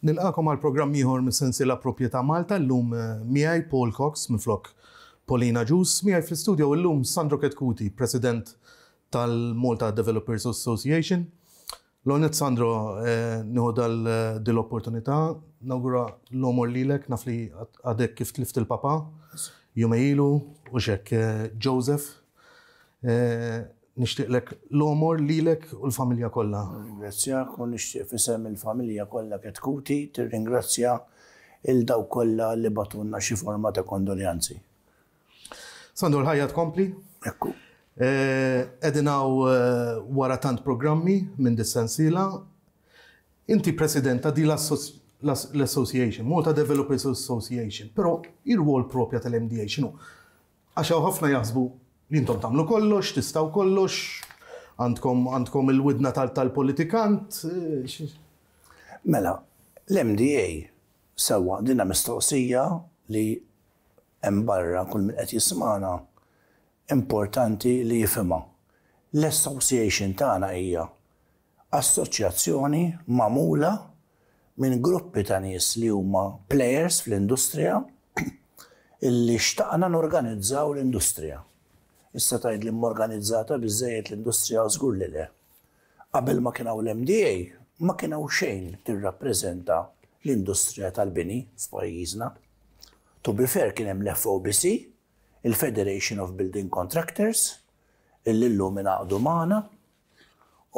Nilqakom għal programm ieħor mis la Proprjetà Malta l-lum eh, miegħi Paul Cox minflok Polina Ġus, miegħi fl l-lum Sandro Ketkuti, President tal-Malta Developers Association. Lonet Sandro, eh, nieħu dal-opportunità, eh, nawgura l-omor lilek, nafli li għadek kif tlift il-papa, jumejlu u Joseph nishtiqlek l-omor lilek u l-familja kollha. Ringrazzja u nishtiq fissem il-familja kollha ketkuti, ringrazzja il-daw kolla li batunna xi forma ta' kondoljanzi. Sandur ħajja tkompli? Ekku. E, edinaw e, wara tant programmi minn dis-sensila. Inti president ta' di l-Association, Malta Developers Association, però il-wol propja tal-MDA xinu? Għaxaw ħafna jaħsbu Intom tamlu kollox, tistaw kollox, għandkom il-widna tal-politikant. Eh, mela, l-MDA sewa dinna mistoqsija li embarra kull minn qed jismana importanti li jifima. L-association tagħna hija assoċjazzjoni mamula minn gruppi ta' nies li huma players fl-industrija illi xtaqna norganizzaw l-industrija Issa tajd li m-organizzata bizzejiet l-industrija żgur li le. Qabel ma kienaw l-MDA, ma kienaw xejn tirrappreżenta l-industrija tal-bini f'pajjiżna. To be fair kien hemm l-FOBC, il-Federation of Building Contractors, il-lum inaqdu magħna,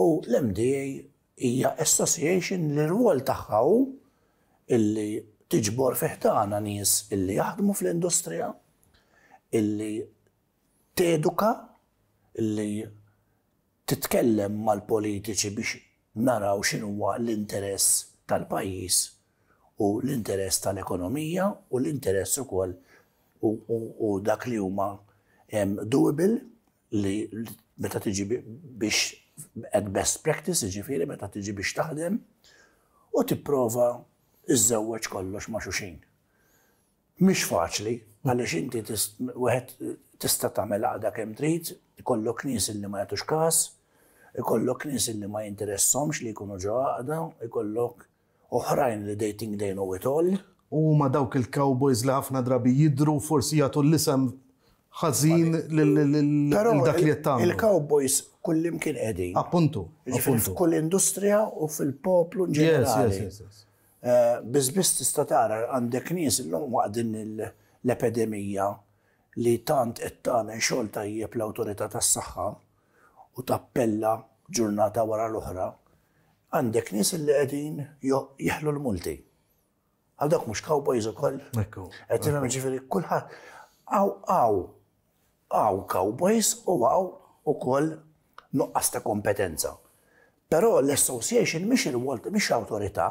u l-MDA hija association li rwol tagħha illi tiġbor fiħtana nies illi jaħdmu fl-industrija, illi teduka li titkellem mal-politiċi biex naraw x'inhuwa l-interess tal-pajjiż u l-interess tal-ekonomija u l-interess ukoll u dak li huma doable li meta tiġi biex at best practice, ġifiri, meta tiġi biex taħdem, u tipprova iż żewġ kollox ma' xuxin. Mhix faċli, għaliex inti wieħed tista tagħmel għada kemm trid, ikollok nies li ma jagħtux każ, ikollok nies li ma jinteressomx li jkunu ġo għaqda, ikollok oħrajn li dating think they know it all. U ma dawk il-cowboys li ħafna drabi jidru forsi jagħtu l-isem ħażin l-dak li jattam. Il-cowboys kien qegħdin. Jiġifieri appuntu. F'kull industrija u fil-poplu ġenerali. Eh, Bizbis tista' tara għandek nies illum waqdin l-epidemija li tant qed tagħmel xogħol tajjeb l-awtorità tas-saħħa u tappella ġurnata wara l-oħra, għandek nies li qegħdin jeħlu l-multi. Għal dak mhux cowboys ukoll. Qed tifhem ġifieri kulħadd għaw għaw għaw cowboys u għaw ukoll nuqqas ta' kompetenza. Però l-association mhix il-walt mhix awtorità.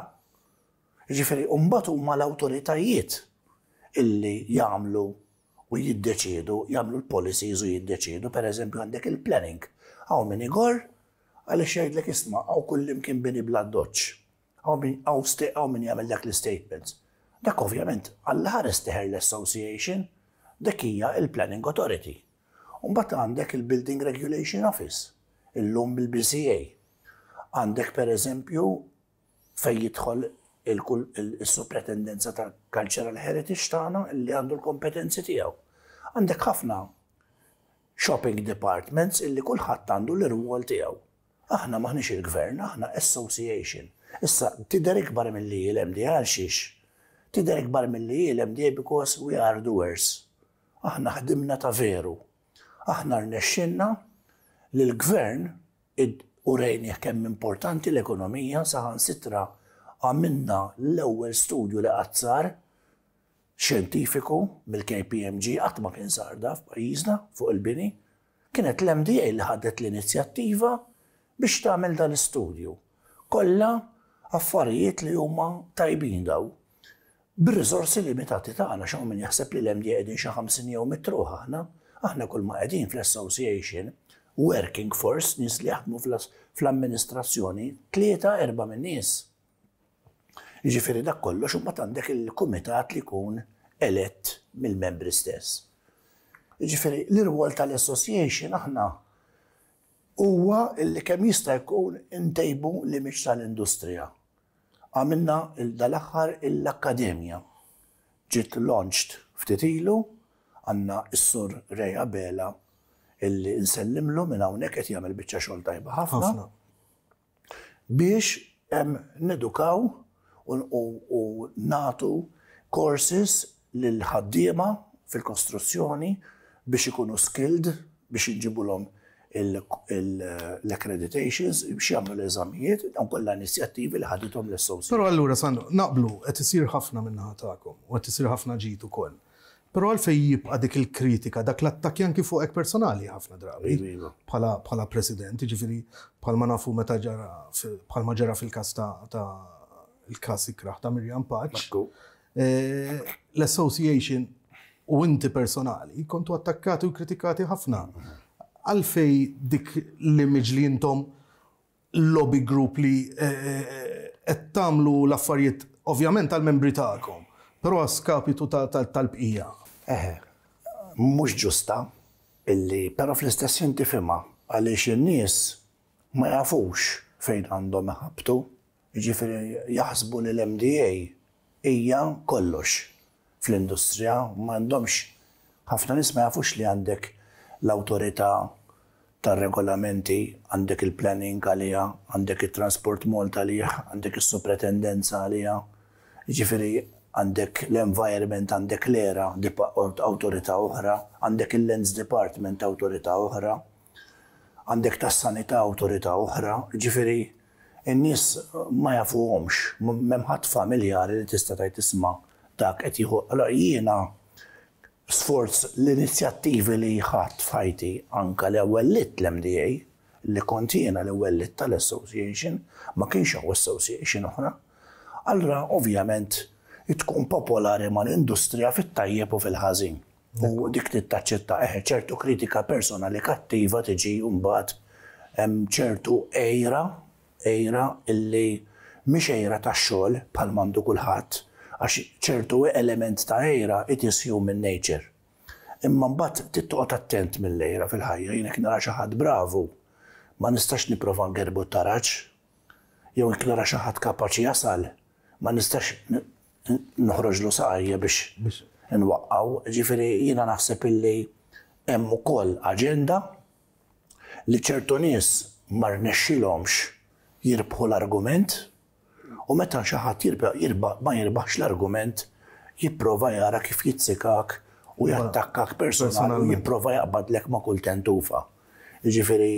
Ġifieri mbagħad huma l-awtoritajiet illi jagħmlu u jiddeċidu, jamlu l-policies u jiddeċidu, per eżempju għandek il-planning. Għaw minn igor, għalix jgħidlek isma, għaw kullim kien bini bla doċ. Għaw minn jgħamil dak l-statements. Dak ovvjament, għall-ħares teħer l-association, dak hija il-planning authority. Umbat għandek il-Building Regulation Office, il-lum bil-BCA. Għandek per eżempju fej jidħol il-suppretendenza ta' Cultural Heritage tagħna li għandu l-kompetenzi tiegħu għandek ħafna shopping departments illi kulħadd għandu l-irwol tiegħu. Aħna maħniex il-gvern, aħna association. Issa, tidher ikbar mill-li l-MD għalxiex. Tidher ikbar mill-li l because we are doers. Aħna ħdimna ta' veru. Aħna rnexxinna li l-gvern u rejni kemm importanti l-ekonomija saħan sitra għamilna l-ewwel studju li qazzar xjentifiku mill-KPMG qatt ma kien sarda f'pajjiżna fuq il-bini, kienet l-MDA li ħadet l-inizjattiva biex tagħmel dan l-istudju. Kollha affarijiet li huma tajbin daw. Bir-riżorsi limitati tagħna xi min jaħseb li l-MDA qegħdin xi ħamsin jew mitruħ aħna, aħna kull ma qegħdin fl-association working force nies li jaħdmu fl-amministrazzjoni tlieta erba' min nies. Jiġifieri dak kollox huma tandek il-kumitat li jkun elett mill-membri stess. Ġifiri, l-irwol tal-association aħna huwa li kemm jista' jkun intejbu li mhix tal-industrija. Għamilna dal-aħħar l-akkademja. Ġiet launched ftit ilu għandna s-sur Reja Bela illi nsellimlu minn hawnhekk qed jagħmel biċċa xogħol tajba ħafna. Biex nedukaw u natu courses l-ħaddiema fil-kostruzzjoni biex ikunu skilled, biex jġibulhom l-accreditations biex jagħmlu l-eżamijiet, dawn kollha inizjattivi li ħadithom l-sows. Però allura sandu, naqblu qed isir ħafna minnaħa tagħkom u qed isir ħafna ġid ukoll. Però għalfej jibqa' dik il-kritika, dak l-attak janki fuq ek personali ħafna drabi. Pala iva, iva. president, ġifiri bħalma nafu meta ġara bħalma ġara fil kasta ta' il-kas ikraħ ta' Mirjam Paċ. Eh, l-association u inti personali kontu attakkati u kritikati ħafna. Għalfej dik l-image li jintom lobby group li eh, eh, għettamlu l-affarijiet ovvjament tal-membri ta'kom, pero kapitu tal-bqija. Eħe, mux ġusta, illi pero fl-istess jintifima għaliex in-nies ma jafux fejn għandhom ħabtu, jiġifieri jaħsbu li l-MDA hija kollox fl-industrija m'għandhomx ħafna nies ma jafux li għandek l-awtorità tar-regolamenti, għandek il-planning għalija, għandek il-transport mol għalija, għandek il-supretendenza għalija, ġifiri għandek l-environment, għandek l-era autorita oħra, għandek il-lens department autorita oħra, għandek tas-sanità autorita oħra, ġifiri in-nies ma jafuhomx, m'hemm ħadd familjari li tista' tajt isma' dak qed jieħu. Allora jiena sforz l-inizjattivi li ħadd fajti anka l-ewwel l-MDA li kontina l-ewwel tal-association ma kienx hawn association oħra. Allura ovvjament tkun popolari ma l-industrija fit-tajjeb u fil-ħażin. U dik tittaċċetta eħe ċertu kritika personali kattiva tiġi mbagħad hemm ċertu ejra ejra illi mhix ejra tax-xogħol bħal mandu kulħadd għax ċertu element ta' ejra it is human nature. Imma mbagħad tittoqgħod attent mill-ejra fil-ħajja jien nara xi ħadd bravu ma nistax niprofa ngerbu taraċ, jew nklara xi ħadd kapaċi jasal, ma nistax noħroġlu saqajja biex nwaqqaw, ġifiri jiena naħseb illi hemm ukoll aġenda li ċertu nies ma rnexxilhomx jirbħu l-argument u meta xi ħadd ma jirbaħx l-argument jipprova jara kif jitsikak u jattakkak personali u jipprova jaqbadlek ma' kull tentufa. Ġifiri,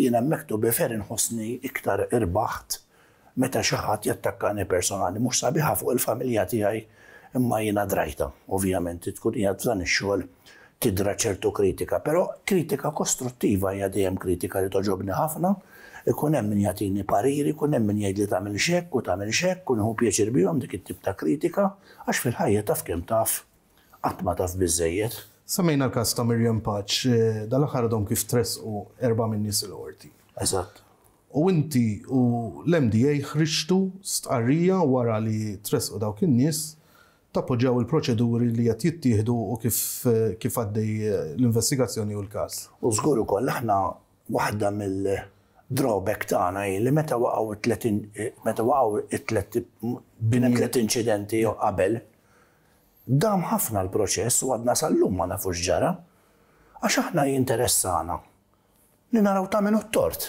jiena mektu befer inħossni iktar irbaħt meta xi ħadd jattakkani personali, mhux sabiħa fuq il-familja tiegħi imma jiena drajta, ovvjament, tkun hija dan ix-xogħol tidra ċertu kritika, però kritika kostruttiva hija dejjem kritika li toġobni ħafna ikun hemm min jagħtini pariri, ikun hemm min jgħidli ta' tagħmel xekk u tagħmel xekk u nħu pjaċir bihom dik it-tip ta' kritika għax fil-ħajja taf kemm taf qatt ma taf biżejjed. Samejna l-każ ta' Mirjam Paċ, eh, dal-aħħar dom kif u erba' minn nies il-qorti. Eżatt. U inti u l-MDA ħriġtu stqarrija wara li tresqu dawk in-nies tappoġġaw il-proċeduri li qed jittieħdu u kif eh, kif għaddej eh, l-investigazzjoni u l-każ. U żgur ukoll aħna waħda mill- drawback tagħna li meta waqgħu meta waqgħu it-tlet tliet inċidenti jew qabel, dam ħafna l-proċess u għadna sal-lum ma nafux ġara, għax aħna jinteressana li naraw ta' minu t-tort.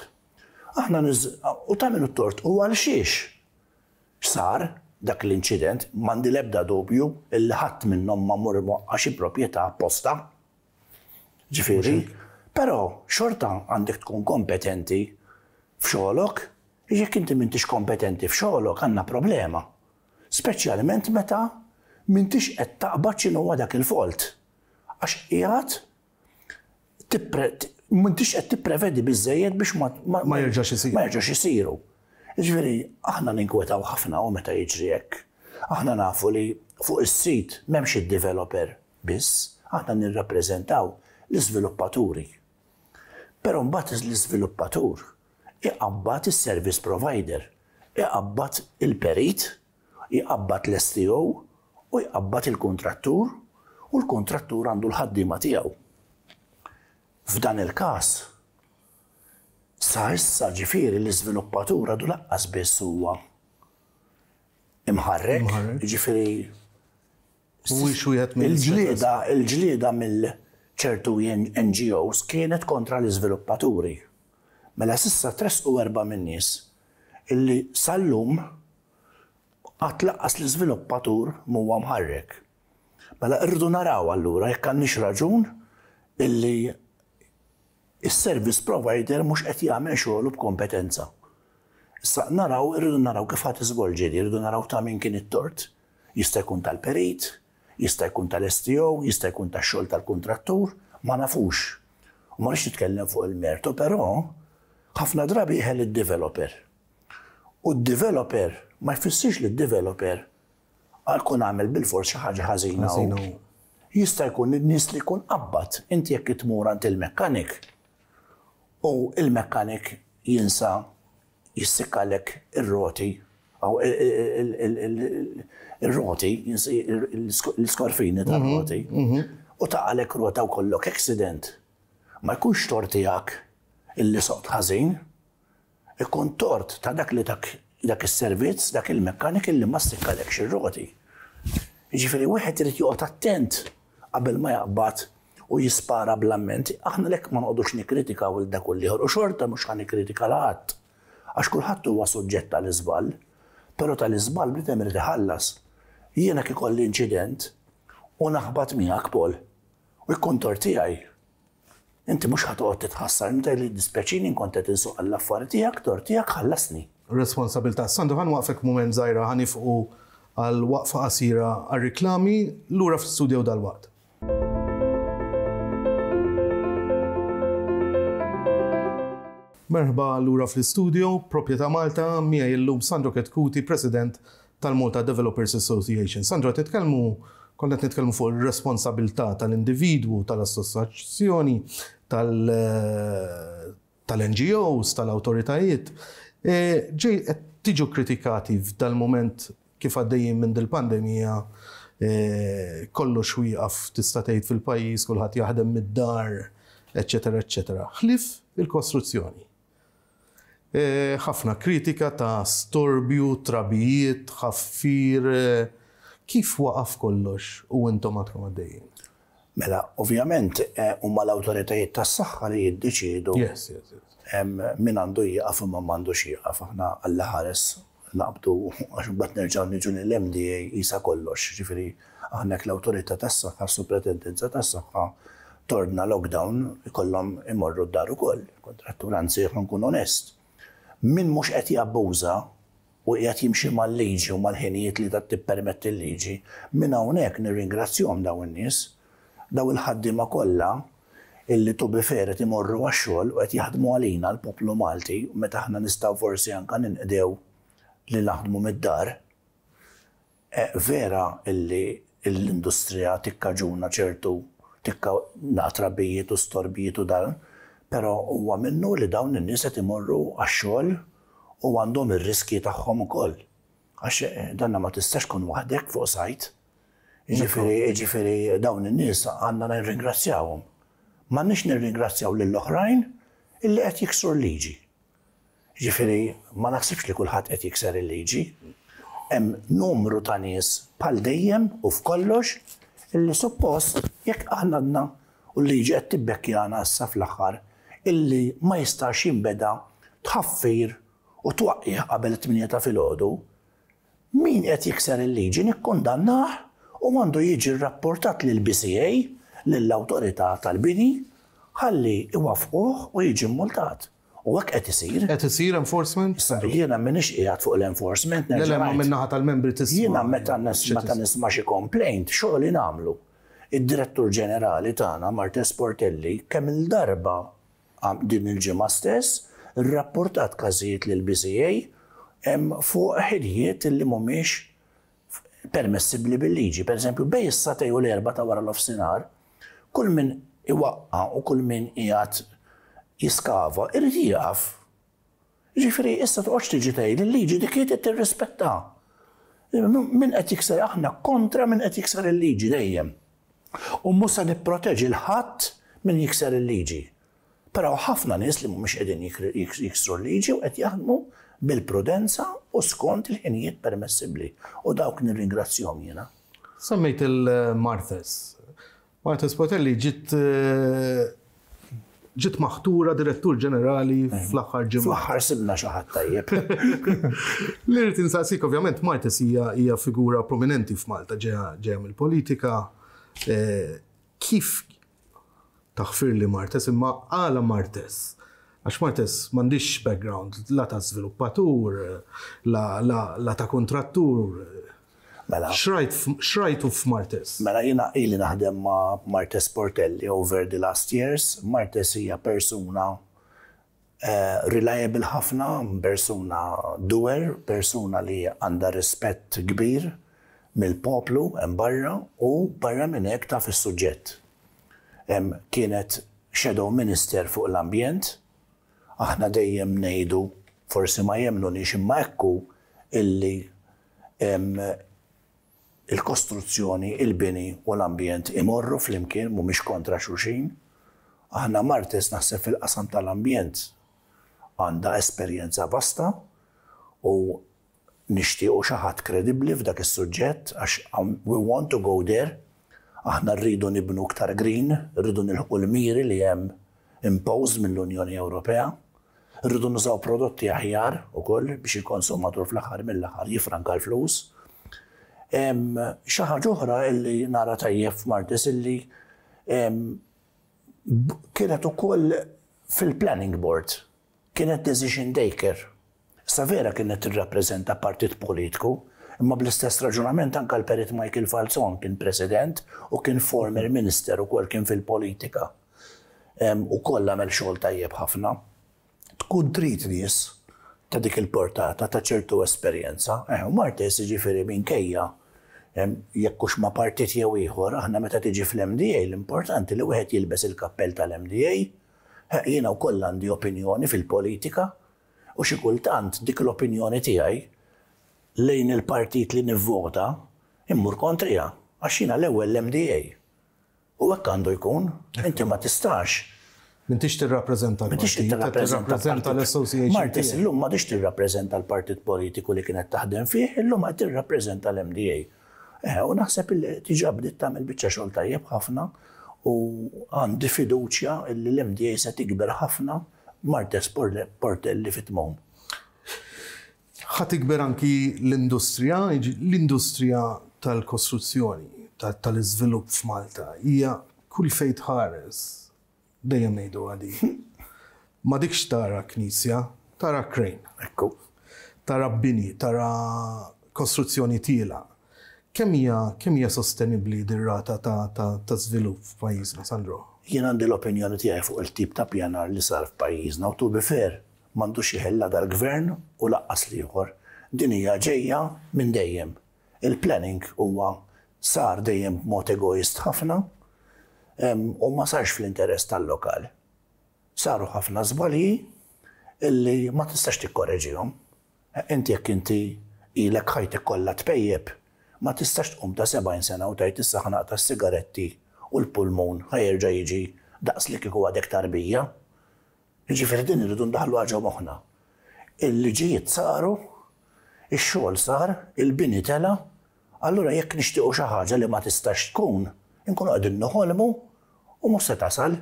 Aħna u ta' minu t-tort u għal xiex. Sar dak l-inċident, mandi lebda dubju, il-ħatt minnom ma murmu għaxi propieta apposta. Ġifiri, pero xorta għandek tkun kompetenti f'xogħolok, jekk inti m'intix kompetenti f'xogħolok għandna problema. Speċjalment meta m'intix qed taqbad x'inhu dak il folt Għax qiegħed m'intix qed tipprevedi biżejjed biex ma jerġax isir. Ma jerġax isiru. Jiġifieri aħna ninkwetaw ħafna u meta jiġri hekk. Aħna nafu li fuq is-sit m'hemmx id-developer biss, aħna nirrappreżentaw l-iżviluppaturi. Però mbagħad l-iżviluppatur iqabbat il-service provider, iqabbat il-perit, iqabbat l-STO, u iqabbat il-kontrattur, u l-kontrattur għandu l-ħaddima tiegħu. F'dan il-każ, sa issa ġifieri l-iżviluppatur għadu laqqas biss huwa imħarrek, ġifieri il-ġlieda il-ġlieda mill ċertu NGOs kienet kontra l-iżviluppaturi. Mela sissa tres u erba minnis illi sallum għatlaqqas li sviluppatur muwa mħarrek. Mela irdu naraw għallura, jekk għandix raġun illi il-service provider mux qed jagħmel xogħol b'kompetenza. Issa naraw, irridu naraw kif ħadd iżvolġi ġiri, irridu naraw ta' min kien it-tort. Jista' jkun tal-perit, jista' jkun tal-STO, jista' jkun tax-xogħol tal-kontrattur, ma nafux. U ma rridx nitkellem fuq il-mertu, però ħafna drabi jħel il-developer. U d-developer, ma jfissirx li d-developer għalkun għamil bil-fors xaħġa ħazina. Jista' jkun id-nies li jkun qabbat, inti jekk itmur għand il mekanik mhm, mhm. U il mekanik jinsa jissikalek ir-roti, għaw il-roti, l-skorfini ta' roti U taqalek rota u kollok accident. Ma jkunx għak, illi soqt ħażin, ikun tort ta' dak li dak is-servizz, dak il-mekkanik illi ma stikkalek xir-roti. Ġifieri wieħed irid joqgħod attent qabel ma jaqbad u jispara blamment. aħna lek ma noqdux nikkritikaw u l-dak u liħor, u xorta mux ħan nikritika laħat. Għax kullħat huwa suġġett tal-izbal, pero tal-izbal hemm temri tħallas. Jiena l inċident u naħbat miegħek pol u jkun tortijaj inti mux ħatuqot titħassar, meta li dispeċini kont qed insuq għall-affarijiet tiegħek, tor tiegħek ħallasni. Responsabilità. Sandu ħan waqfek mument żgħira ħanifqu għal waqfa qasira għar riklami lura fl-studio dal-waqt. Merħba l-ura fl-studio, proprjetà Malta, mija jillum Sandro Ketkuti, President tal-Malta Developers Association. Sandro, titkellmu Kollet nitkellmu fuq ir-responsabilità tal-individwu, tal-assoċjazzjoni, eh, tal-NGOs, tal-awtoritajiet. E ġej qed tiġu kritikati f'dal moment kif għaddejjin minn dil-pandemija e kollox wieqaf tista' tgħid fil-pajjiż, kulħadd jaħdem mid-dar, eċetera, eċetera. Ħlif il-kostruzzjoni e ħafna kritika ta' storbju, trabijiet, ħaffir, kif waqaf kollox u intom għadkom għaddejjin? Mela, ovvjament, eh, huma l-autoritajiet tas-saħħa li jiddeċidu min għandu jgħafu ma mandu xieqaf, Aħna għall ħares naqbdu għax mbagħad nerġgħu niġu l mda jisa kollox. Ġifieri aħna l-awtorità tas-saħħa, ta' tas-saħħa torna lockdown ikollhom imorru d-dar ukoll. Kontrattur anzi nkun onest. Min mhux qed jabbuża u jgħat jimxi mal-liġi u mal-ħinijiet li ta' tippermetti l-liġi, minn hawnhekk nirringrazzjom daw in-nies, daw il-ħaddima kollha illi tu biferet imorru għax-xogħol u qed jaħdmu għalina l-poplu Malti meta ħna nistaw forsi anke ninqdew li naħdmu mid-dar. E, vera illi l-industrija ġuna ċertu tikka natrabijiet u storbijiet u dan, però huwa minnu li dawn in-nies qed imorru għax-xogħol u għandhom ir-riski tagħhom ukoll. Għax eh, danna ma tistax kun waħdek fuq sajt. Ġifiri, dawn in-nies għandna nirringrazzjawhom. Ma nix nirringrazzjaw lill-oħrajn illi qed jiksur liġi Ġifiri, ma naħsibx li kulħadd qed jikser il-liġi. Hemm numru ta' nies bħal dejjem u f'kollox illi suppost jekk aħna u liġi qed tibbekkjana issa fl-aħħar illi ma jistax jinbeda tħaffir u twaqqih qabel 8 ta' filgħodu, min qed jikser il-liġi nikkundannah u mandu jiġi rrapportat lil BCA lill-awtorità tal-bini ħalli iwafquh u jiġi multat. U għak għet jisir. Għet jisir enforcement? Jena minnix jgħat fuq l-enforcement. L-lemma minnaħat tal-membri tisma. Jena meta nisma xie komplaint xoħ li namlu. Id-direttur ġenerali tagħna Martes Portelli kemm il-darba din il-ġimgħa stess rrapportat każijiet lil bca fuq ħiliet li mhumiex permessibbli bil-liġi. Per eżempju, bej s satej u l-erba ta' wara l-ofsinar, kull min iwaqqa u kull min qiegħed jiskava, irrid jieqaf. issa toqgħodx tiġi tgħid il-liġi dik qed tirrispetta. Min qed jikser aħna kontra min qed jikser il-liġi dejjem. U musa nipproteġi l-ħadd min jikser il-liġi. Però ħafna nies li mhumiex qegħdin jiksru liġi u qed jaħdmu bil-prudenza u skont il-ħinijiet permessibbli. U dawk nirringrazzjahom jiena. Semmejt il martes Marthes Potelli ġit eh, ġit maħtura direttur ġenerali ehm, fl aħħar ġimgħa. fl aħħar sibna xi ħadd tajjeb. L-irt insaqsik ovvjament Martes hija figura prominenti f'Malta ġeja mill-politika. Eh, kif taħfir li Martes, imma għala Martes. Għax Martes mandiċ background, la ta' sviluppatur, la, la, la ta' kontrattur. Mela. Xrajtu f'Martes. Mela jina ili naħdem ma' Martes Portelli over the last years. Martes hija persuna Uh, reliable ħafna, persuna doer, persuna li għanda rispett kbir mill-poplu hemm barra u barra minn hekk taf is-suġġett kienet shadow minister fuq l-ambjent, aħna dejjem nejdu, forsi ma jemnu nix imma ekku illi il-kostruzzjoni, il-bini u l-ambjent imorru fl-imkien mumiex kontra xuxin. Aħna martes naħseb fil-qasam tal-ambjent għanda esperjenza vasta u nishtiqo xaħat kredibli f'dak is-suġġett għax um, we want to go there aħna rridu nibnu ktar green, rridu nilħu l-miri li hemm minn mill-Unjoni Ewropea, rridu nużaw prodotti aħjar u koll biex il-konsumatur fl-aħħar mill-aħħar jifranka l-flus. Xaħġa oħra illi nara tajjeb Martis illi kienet ukoll fil-planning board, kienet decision taker. Sa vera kienet tirrappreżenta partit politiku, Imma bl-istess raġunament anka l-Perit Michael Falzon kien president u kien former mhm. minister u kol kien fil-politika. U kolla mel xogħol tajjeb ħafna. Tkun trit nies ta' dik il-portata ta' ċertu esperjenza. Eh, u jessi ġifiri minkejja jekkux ma partit jew ieħor, aħna meta tiġi fl-MDA l-importanti li wieħed jilbes il-kappell tal-MDA, eh, jiena wkoll għandi opinjoni fil-politika u xi kultant dik l-opinjoni tiegħi lejn il-partit li nivvota, immur kontrija, għaxina l-ewel l-MDA. U għek għandu jkun, inti ma tistax. Mintix tir-rapprezenta l-partit, rapprezenta l-association. Martis, l-lum ma tix tir-rapprezenta l-partit politiku li kienet taħdem fih, l-lum ma t rapprezenta l-MDA. Eh, u naħseb il li t tagħmel biċċa xogħol tajjeb ħafna u għandi fiduċja li l-MDA se tikber ħafna Martes Portelli fit-mom ħatikber anki l-industrija, l-industrija tal-kostruzzjoni, tal-izvilupp f'Malta, hija kull fejt ħares dejjem ngħidu għadi. Ma dikx tara knisja, tara krejn, ekku, tara bini, tara kostruzzjoni tila. Kemm hija kemm hija sostenibbli dir-rata ta' żvilupp f'pajjiżna, Sandro? Jien għandi l-opinjoni tiegħi fuq il-tip ta' pjanar li sar f'pajjiżna u tu bifer mandu xieħella dal-gvern u laqqas liħor. Din hija ġejja minn dejjem. Il-planning huwa sar dejjem b'mod egoist ħafna u ma sarx fl-interess tal-lokal. Saru ħafna żbalji illi ma tistax tikkorreġihom. E, inti jekk inti ilek ħajt kollha tpejjeb, ma tistax tqum ta' 70 sena u tajt is-saħnaq tas-sigaretti u l-pulmun ħajerġa' jiġi daqs li kieku għadek tarbija. Ġifir din irridu ndaħlu ħaġa moħna. Il-liġijiet saru, ix-xogħol sar, il-bini tela, allura jekk nixtiequ xi ħaġa li ma tistax tkun, inkunu għadin noħolmu u mhux se tasal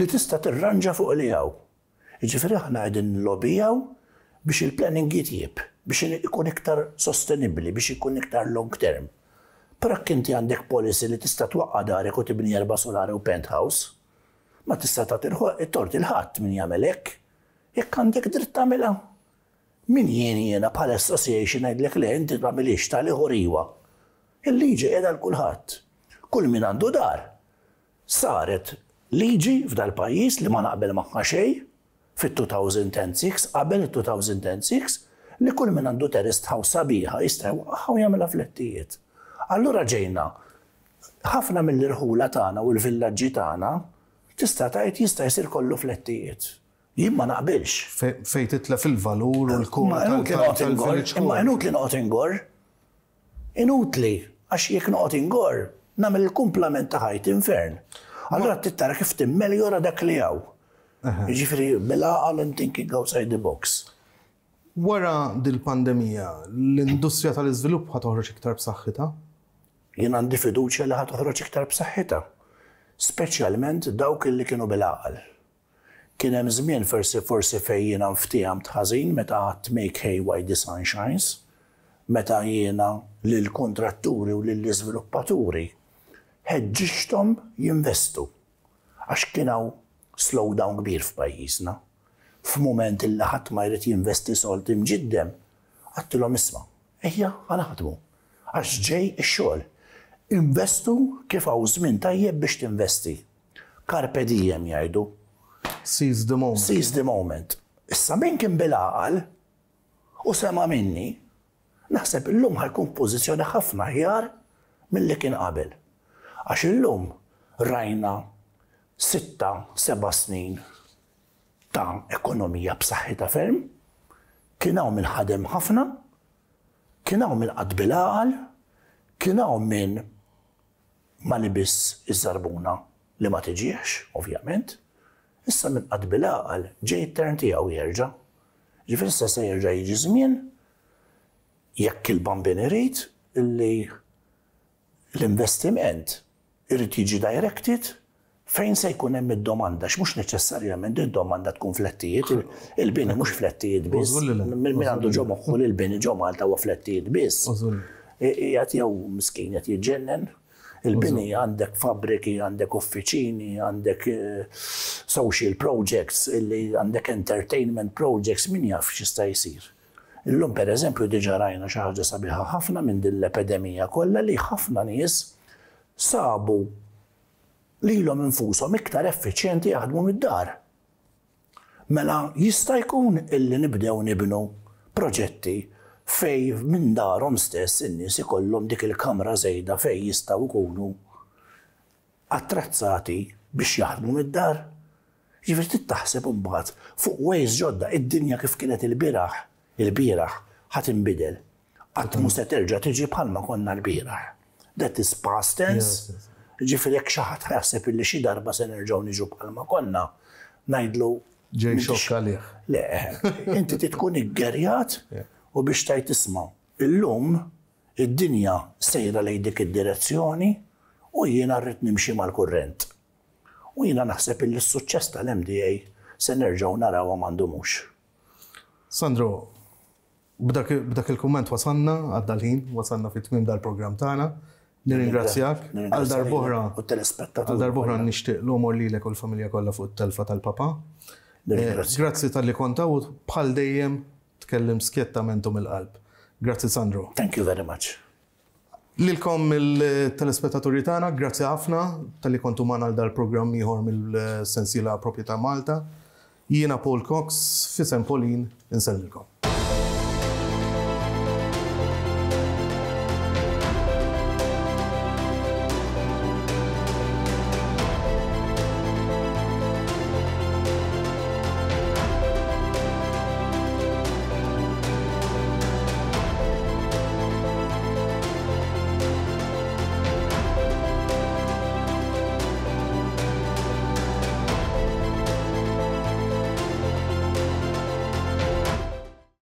li tista' tirranġa fuq li Ġifir Ġifiri aħna qegħdin lobijaw biex il-planning jitjib, biex ikun iktar sostenibli, biex ikun iktar long term. Perak inti għandek policy li tista' twaqqa darek u tibni erba' solari u penthouse, ma tista' tirħu it-tort il ħat min jagħmel hekk. Jekk għandek dritt tagħmilha. Min jien jiena bħala association li le inti tagħmilix tal li iwa. Il-liġi qiegħda l kulħadd. Kull min għandu dar. Saret liġi f'dal-pajjiż li ma naqbel magħha xejn fit-2006 qabel it-2006 li kull min għandu terist ħaw sabiħa jista' ħaw jagħmel flettijiet. Allura ġejna ħafna mill-irħula tagħna u l-villaġġi tagħna tista' tajt jista' jsir kollu flettijiet. Jien ma naqbilx. Fejn titla fil-valur u l-kura. Imma inutli noqgħod ingor. Inutli, għax jekk noqgħod ingor, nagħmel il-kumplament ta' ħajt infern. Allora tittara kif timmeljora dak li għaw. Ġifri, mela għal thinking outside the box. Wara dil-pandemija, l-industrija tal iżvilupp ħat toħroġ iktar b'saħħitha? Jien għandi fiduċja li ħat toħroġ iktar b'saħħitha specialment dawk li kienu bil-aqal. Kien hemm żmien forsi forsi fejn jiena tħazin tħażin meta għat make hay why the sun shines, meta jiena lil kontratturi u lil iżviluppaturi ħeġġixtom jinvestu. Għax kien slowdown kbir f'pajjiżna. F'mument illi ħadd ma jrid jinvesti solti mġiddem, għattilhom isma' ejja ħanaħdmu. Għax ġej ix-xogħol investu kif għaw żmien tajjeb biex tinvesti. Karpe diem jgħidu. Seize the moment. Seize the moment. Issa minn kien bil-għal u sema minni, naħseb illum ħajkun pożizzjoni ħafna ħjar mill-li kien qabel. Għax illum rajna sitta, seba snin ta' ekonomija b'saħħita ferm, kienaw minn ħadem ħafna, kienaw minn qad bil-għal, kienaw minn ma li biss iż-żarbuna li ma tiġiex, ovvjament. Issa minn qadbila għal ġej tern tiegħu jerġa'. Ġifier issa se jerġa' jiġi żmien jekk il-bambin irid illi l-investiment irid jiġi directed fejn se jkun hemm id-domanda, x'mhux neċessarjament id-domanda tkun flettijiet, il-bini mhux flettijiet biss. Min għandu ġo moħħu il-bini ġo Malta huwa flettijiet biss. E, e, jgħat jew miskin qed jiġġennen il-bini, għandek fabriki, għandek uffiċini, għandek eh, social projects, għandek entertainment projects, min jaf xista jisir. Illum per eżempju diġa rajna xi ħaġa sabiħa ħafna minn din l-epidemija kollha li ħafna nies sabu lilhom infushom iktar effiċjenti jaħdmu mid-dar. Mela jista' jkun illi nibdew nibnu proġetti fej minn darhom stess innis ikollhom dik il-kamra żejda fej jistgħu jkunu attrazzati biex jaħdmu mid-dar. Ġifri taħseb imbagħad fuq wejs ġodda id-dinja kif kienet il-biraħ, il-biraħ ħadd inbidel. Qatt mhux se terġa' tiġi bħalma konna l-biraħ. That is past tense. Ġifri jekk xi ħadd ħasseb illi xi darba se nerġgħu niġu bħalma konna, ngħidlu ġej xokk għalih. Le, eh, inti titkun iggerjat. Yeah u biex tajt isma' illum id-dinja sejra lejn dik id-direzzjoni u jiena rrid nimxi mal-kurrent. U jiena naħseb il suċċess tal-MDA se nerġgħu naraw għandu mhux. Sandro, b'dak il-kumment wasanna l-ħin, wasanna fit-tmim dal program tagħna. Nirringrazzjak għal darbohra. U telespettaturi. Għal darbohra nishtiq l-omor li l ekol familja kolla fuq telfa tal-papa. Eh, grazzi tal-li konta u bħal dejjem tkellim skjettamentu mill-qalb. Grazzi Sandro. Thank you very much. Lilkom il telespettatori tagħna, grazzi ħafna tal-li kontu manal għal dal-programm ieħor mill sensila proprjetà Malta. Jiena Paul Cox, fisem Polin, insellilkom.